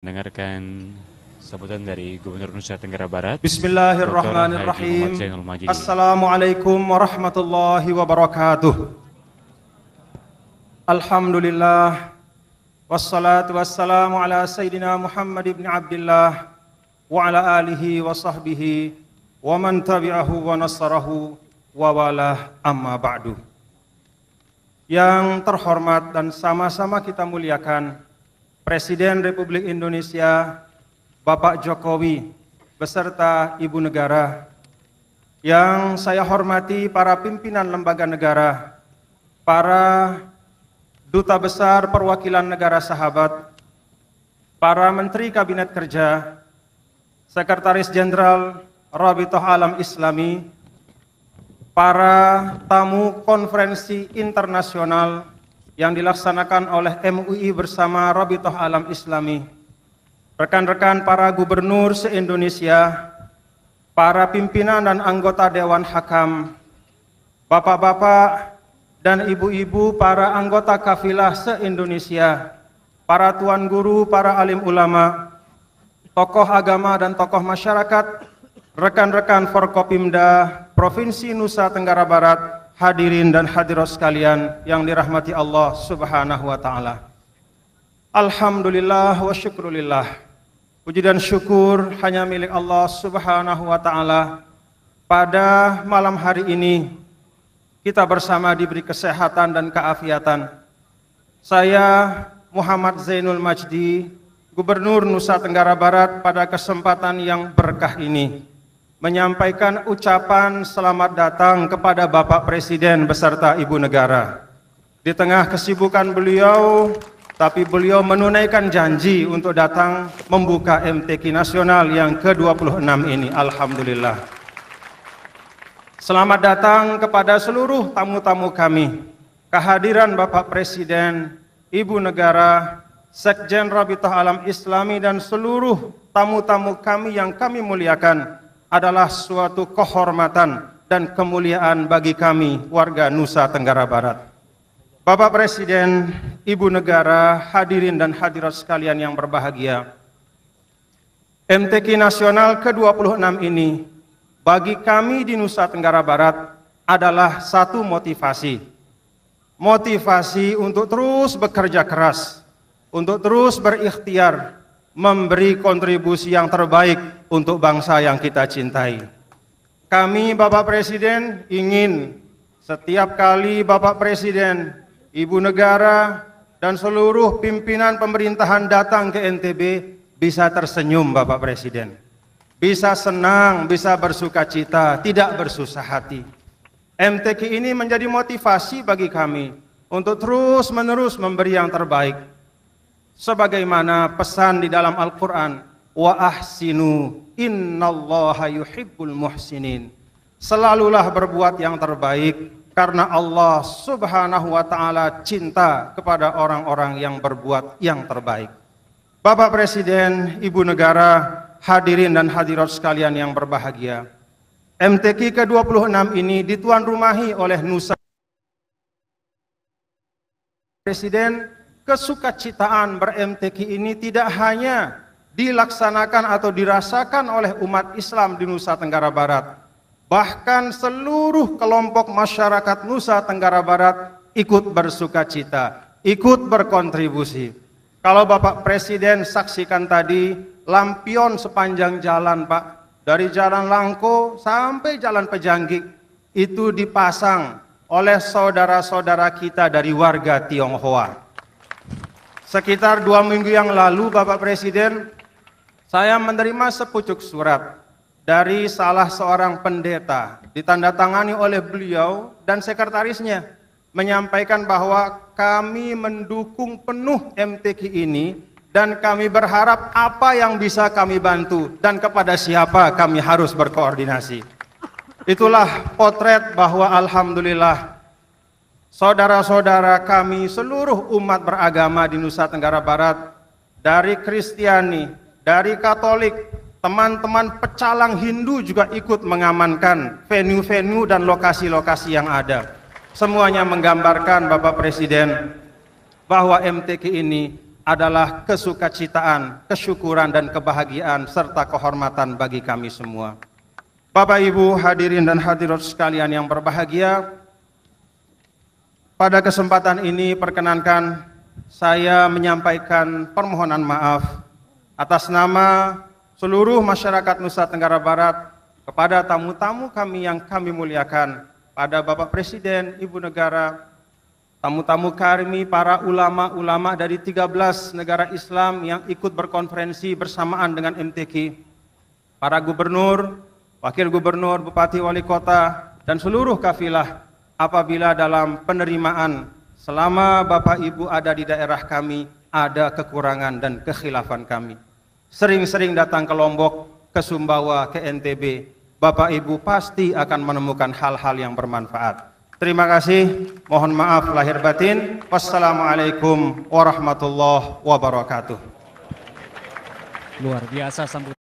mendengarkan sambutan dari Gubernur Nusa Tenggara Barat. Bismillahirrahmanirrahim. Assalamualaikum warahmatullahi wabarakatuh. Alhamdulillah. Wassalatu wassalamu ala Sayyidina Muhammad ibn Abdullah wa ala alihi wa sahbihi wa man tabi'ahu wa nasarahu wa walah amma ba'du. Yang terhormat dan sama-sama kita muliakan, Presiden Republik Indonesia Bapak Jokowi beserta Ibu Negara, yang saya hormati para pimpinan lembaga negara, para duta besar perwakilan negara sahabat, para menteri kabinet kerja, sekretaris jenderal Rabitoh Alam Islami, para tamu konferensi internasional yang dilaksanakan oleh MUI bersama Rabitoh Alam Islami, rekan-rekan para gubernur se-Indonesia, para pimpinan dan anggota Dewan Hakam, bapak-bapak dan ibu-ibu para anggota kafilah se-Indonesia, para tuan guru, para alim ulama, tokoh agama dan tokoh masyarakat, rekan-rekan Forkopimda Provinsi Nusa Tenggara Barat, hadirin dan hadirat sekalian yang dirahmati Allah Subhanahu wa taala. Alhamdulillah wa syukrulillah. Puji dan syukur hanya milik Allah Subhanahu wa taala. Pada malam hari ini kita bersama diberi kesehatan dan keafiatan. Saya Muhammad Zainul Majdi, Gubernur Nusa Tenggara Barat pada kesempatan yang berkah ini menyampaikan ucapan selamat datang kepada Bapak Presiden beserta Ibu Negara. Di tengah kesibukan beliau, tapi beliau menunaikan janji untuk datang membuka MTQ Nasional yang ke-26 ini. Alhamdulillah. Selamat datang kepada seluruh tamu-tamu kami. Kehadiran Bapak Presiden, Ibu Negara, Sekjen Rabitah Alam Islami dan seluruh tamu-tamu kami yang kami muliakan adalah suatu kehormatan dan kemuliaan bagi kami warga Nusa Tenggara Barat. Bapak Presiden, Ibu Negara, hadirin dan hadirat sekalian yang berbahagia. MTQ Nasional ke-26 ini bagi kami di Nusa Tenggara Barat adalah satu motivasi. Motivasi untuk terus bekerja keras, untuk terus berikhtiar memberi kontribusi yang terbaik untuk bangsa yang kita cintai. Kami Bapak Presiden ingin setiap kali Bapak Presiden, Ibu Negara, dan seluruh pimpinan pemerintahan datang ke NTB bisa tersenyum Bapak Presiden. Bisa senang, bisa bersuka cita, tidak bersusah hati. MTQ ini menjadi motivasi bagi kami untuk terus-menerus memberi yang terbaik sebagaimana pesan di dalam Al-Qur'an wa ahsinu innallaha yuhibbul muhsinin. Selalulah berbuat yang terbaik karena Allah Subhanahu wa taala cinta kepada orang-orang yang berbuat yang terbaik. Bapak Presiden, Ibu Negara, hadirin dan hadirat sekalian yang berbahagia. MTQ ke-26 ini dituan rumahi oleh Nusa Presiden kesukacitaan ber-MTQ ini tidak hanya dilaksanakan atau dirasakan oleh umat Islam di Nusa Tenggara Barat. Bahkan seluruh kelompok masyarakat Nusa Tenggara Barat ikut bersuka cita, ikut berkontribusi. Kalau Bapak Presiden saksikan tadi, lampion sepanjang jalan Pak, dari Jalan Langko sampai Jalan Pejanggi, itu dipasang oleh saudara-saudara kita dari warga Tionghoa. Sekitar dua minggu yang lalu Bapak Presiden, saya menerima sepucuk surat dari salah seorang pendeta ditandatangani oleh beliau dan sekretarisnya menyampaikan bahwa kami mendukung penuh MTQ ini dan kami berharap apa yang bisa kami bantu dan kepada siapa kami harus berkoordinasi. Itulah potret bahwa alhamdulillah saudara-saudara kami seluruh umat beragama di Nusa Tenggara Barat dari Kristiani, dari Katolik, teman-teman pecalang Hindu juga ikut mengamankan venue-venue dan lokasi-lokasi yang ada. Semuanya menggambarkan Bapak Presiden bahwa MTQ ini adalah kesukacitaan, kesyukuran dan kebahagiaan serta kehormatan bagi kami semua. Bapak Ibu hadirin dan hadirat sekalian yang berbahagia, pada kesempatan ini perkenankan saya menyampaikan permohonan maaf atas nama seluruh masyarakat Nusa Tenggara Barat kepada tamu-tamu kami yang kami muliakan, pada Bapak Presiden, Ibu Negara, tamu-tamu kami, para ulama-ulama dari 13 negara Islam yang ikut berkonferensi bersamaan dengan MTQ, para gubernur, wakil gubernur, bupati, wali kota, dan seluruh kafilah apabila dalam penerimaan selama Bapak Ibu ada di daerah kami ada kekurangan dan kekhilafan kami. Sering-sering datang ke Lombok, ke Sumbawa, ke NTB, Bapak Ibu pasti akan menemukan hal-hal yang bermanfaat. Terima kasih, mohon maaf lahir batin. Wassalamualaikum warahmatullahi wabarakatuh. Luar biasa sambut.